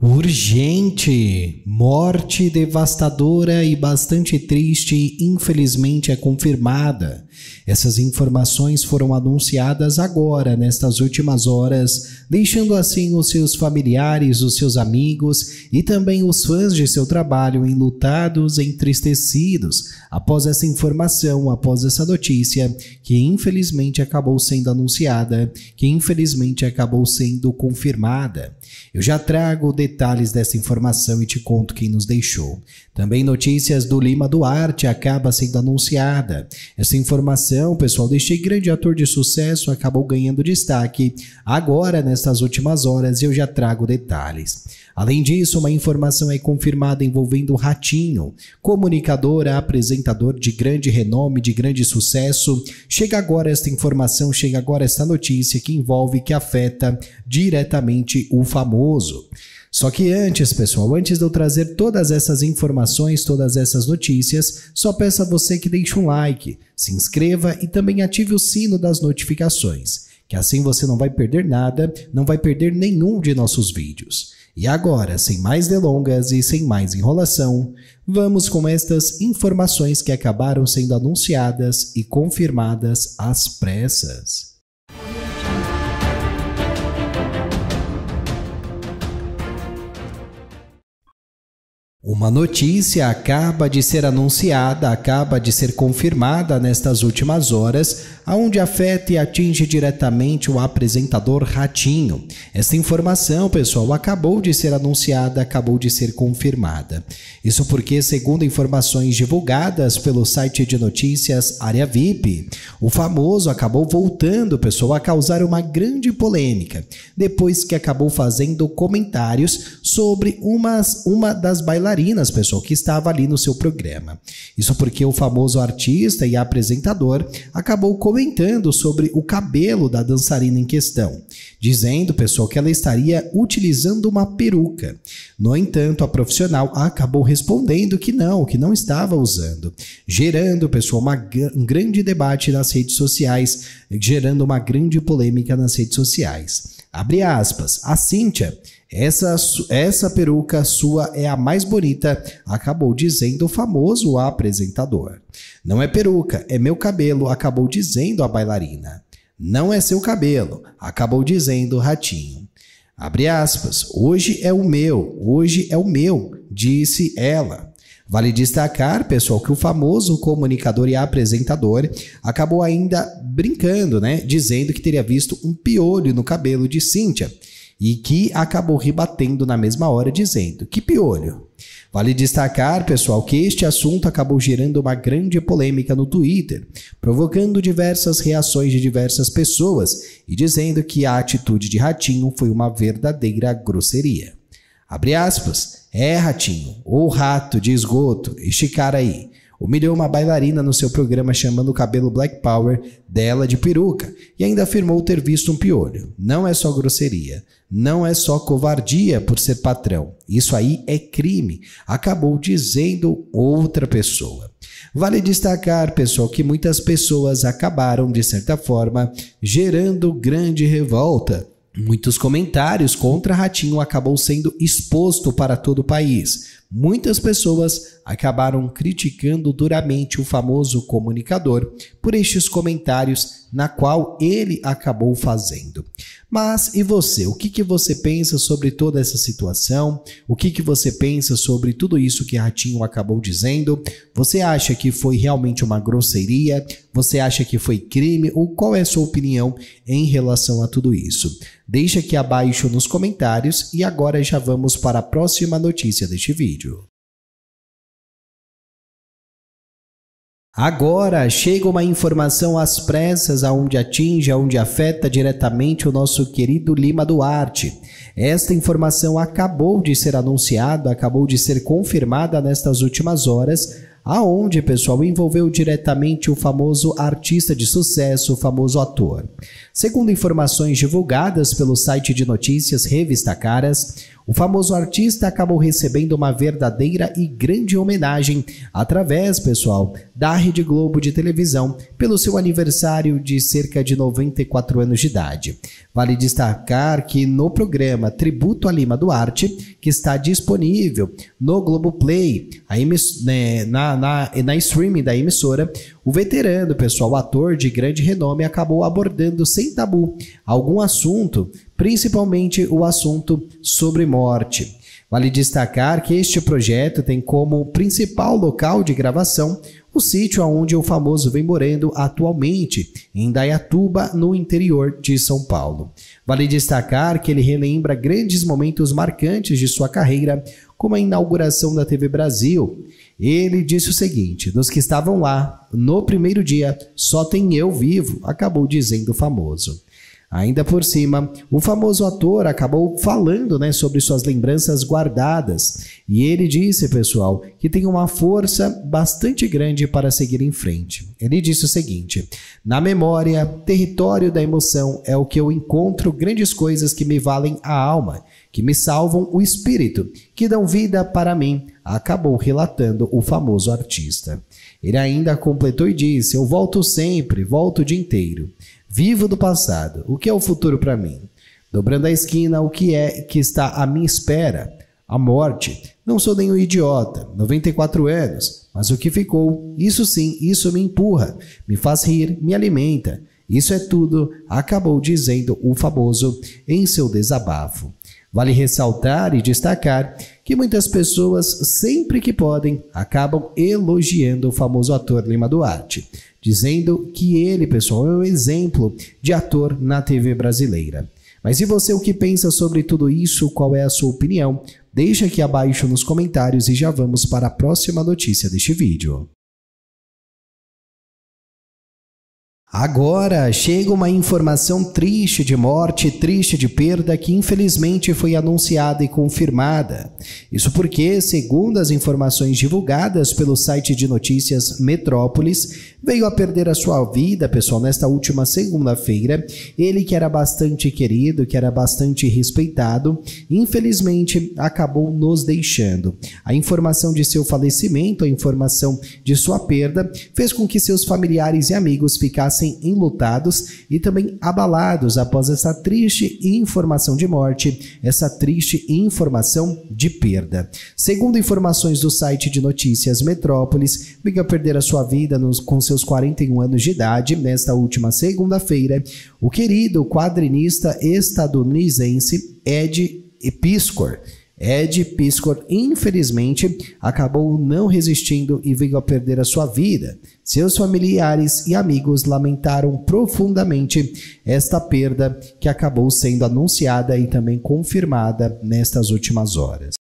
Urgente! Morte devastadora e bastante triste, infelizmente, é confirmada essas informações foram anunciadas agora, nestas últimas horas, deixando assim os seus familiares, os seus amigos e também os fãs de seu trabalho enlutados, entristecidos após essa informação, após essa notícia que infelizmente acabou sendo anunciada, que infelizmente acabou sendo confirmada. Eu já trago detalhes dessa informação e te conto quem nos deixou. Também notícias do Lima Duarte acaba sendo anunciada. Essa informação informação, pessoal, deixei grande ator de sucesso acabou ganhando destaque agora nestas últimas horas e eu já trago detalhes. Além disso, uma informação é confirmada envolvendo Ratinho, comunicador, apresentador de grande renome, de grande sucesso. Chega agora esta informação, chega agora esta notícia que envolve, que afeta diretamente o famoso. Só que antes, pessoal, antes de eu trazer todas essas informações, todas essas notícias, só peço a você que deixe um like, se inscreva e também ative o sino das notificações, que assim você não vai perder nada, não vai perder nenhum de nossos vídeos. E agora, sem mais delongas e sem mais enrolação, vamos com estas informações que acabaram sendo anunciadas e confirmadas às pressas. Uma notícia acaba de ser anunciada, acaba de ser confirmada nestas últimas horas aonde afeta e atinge diretamente o apresentador Ratinho. Essa informação, pessoal, acabou de ser anunciada, acabou de ser confirmada. Isso porque, segundo informações divulgadas pelo site de notícias Área VIP, o famoso acabou voltando, pessoal, a causar uma grande polêmica, depois que acabou fazendo comentários sobre umas, uma das bailarinas, pessoal, que estava ali no seu programa. Isso porque o famoso artista e apresentador acabou comentando comentando sobre o cabelo da dançarina em questão, dizendo, pessoal, que ela estaria utilizando uma peruca. No entanto, a profissional acabou respondendo que não, que não estava usando, gerando, pessoal, uma, um grande debate nas redes sociais, gerando uma grande polêmica nas redes sociais. Abre aspas. A Cíntia essa, essa peruca sua é a mais bonita, acabou dizendo o famoso apresentador. Não é peruca, é meu cabelo, acabou dizendo a bailarina. Não é seu cabelo, acabou dizendo o ratinho. Abre aspas, hoje é o meu, hoje é o meu, disse ela. Vale destacar, pessoal, que o famoso comunicador e apresentador acabou ainda brincando, né? Dizendo que teria visto um piolho no cabelo de Cíntia e que acabou rebatendo na mesma hora, dizendo: Que piolho! Vale destacar, pessoal, que este assunto acabou gerando uma grande polêmica no Twitter, provocando diversas reações de diversas pessoas e dizendo que a atitude de Ratinho foi uma verdadeira grosseria. Abre aspas, é Ratinho, ou rato de esgoto, este cara aí humilhou é uma bailarina no seu programa chamando o cabelo Black Power dela de peruca e ainda afirmou ter visto um piolho. Não é só grosseria, não é só covardia por ser patrão. Isso aí é crime, acabou dizendo outra pessoa. Vale destacar, pessoal, que muitas pessoas acabaram, de certa forma, gerando grande revolta Muitos comentários contra Ratinho acabou sendo exposto para todo o país. Muitas pessoas acabaram criticando duramente o famoso comunicador por estes comentários na qual ele acabou fazendo. Mas e você? O que, que você pensa sobre toda essa situação? O que, que você pensa sobre tudo isso que Ratinho acabou dizendo? Você acha que foi realmente uma grosseria? Você acha que foi crime? Ou qual é a sua opinião em relação a tudo isso? Deixa aqui abaixo nos comentários e agora já vamos para a próxima notícia deste vídeo. Agora chega uma informação às pressas, aonde atinge, aonde afeta diretamente o nosso querido Lima Duarte. Esta informação acabou de ser anunciada, acabou de ser confirmada nestas últimas horas, aonde, pessoal, envolveu diretamente o famoso artista de sucesso, o famoso ator. Segundo informações divulgadas pelo site de notícias Revista Caras, o famoso artista acabou recebendo uma verdadeira e grande homenagem através, pessoal, da Rede Globo de televisão pelo seu aniversário de cerca de 94 anos de idade. Vale destacar que no programa Tributo a Lima Duarte, que está disponível no Globoplay, a né, na, na, na streaming da emissora, o veterano, pessoal, ator de grande renome, acabou abordando sem tabu algum assunto, principalmente o assunto sobre morte. Vale destacar que este projeto tem como principal local de gravação o sítio onde o famoso vem morando atualmente, em Dayatuba, no interior de São Paulo. Vale destacar que ele relembra grandes momentos marcantes de sua carreira, como a inauguração da TV Brasil, ele disse o seguinte: Dos que estavam lá no primeiro dia, só tem eu vivo, acabou dizendo o famoso. Ainda por cima, o famoso ator acabou falando né, sobre suas lembranças guardadas. E ele disse, pessoal, que tem uma força bastante grande para seguir em frente. Ele disse o seguinte: Na memória, território da emoção é o que eu encontro grandes coisas que me valem a alma que me salvam o espírito, que dão vida para mim, acabou relatando o famoso artista. Ele ainda completou e disse: Eu volto sempre, volto o dia inteiro. Vivo do passado, o que é o futuro para mim? Dobrando a esquina, o que é que está à minha espera? A morte. Não sou nenhum idiota, 94 anos, mas o que ficou, isso sim, isso me empurra, me faz rir, me alimenta. Isso é tudo, acabou dizendo o famoso em seu desabafo. Vale ressaltar e destacar que muitas pessoas, sempre que podem, acabam elogiando o famoso ator Lima Duarte, dizendo que ele, pessoal, é um exemplo de ator na TV brasileira. Mas e você o que pensa sobre tudo isso? Qual é a sua opinião? Deixa aqui abaixo nos comentários e já vamos para a próxima notícia deste vídeo. Agora chega uma informação triste de morte, triste de perda, que infelizmente foi anunciada e confirmada. Isso porque, segundo as informações divulgadas pelo site de notícias Metrópolis, veio a perder a sua vida, pessoal, nesta última segunda-feira. Ele que era bastante querido, que era bastante respeitado, infelizmente acabou nos deixando. A informação de seu falecimento, a informação de sua perda, fez com que seus familiares e amigos ficassem enlutados e também abalados após essa triste informação de morte, essa triste informação de perda. Segundo informações do site de notícias Metrópolis, veio a perder a sua vida nos, com seus seus 41 anos de idade, nesta última segunda-feira, o querido quadrinista estadunidense Ed Piscor. Ed Piscor, infelizmente, acabou não resistindo e veio a perder a sua vida. Seus familiares e amigos lamentaram profundamente esta perda que acabou sendo anunciada e também confirmada nestas últimas horas.